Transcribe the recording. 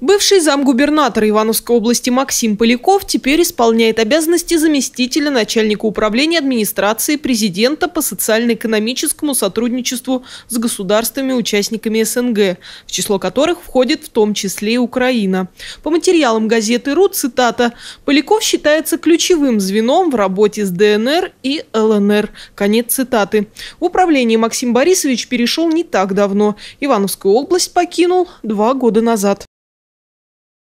Бывший замгубернатор Ивановской области Максим Поляков теперь исполняет обязанности заместителя начальника управления администрации президента по социально-экономическому сотрудничеству с государствами-участниками СНГ, в число которых входит в том числе и Украина. По материалам газеты «РУ», цитата, «Поляков считается ключевым звеном в работе с ДНР и ЛНР». Конец цитаты. В управление Максим Борисович перешел не так давно. Ивановскую область покинул два года назад.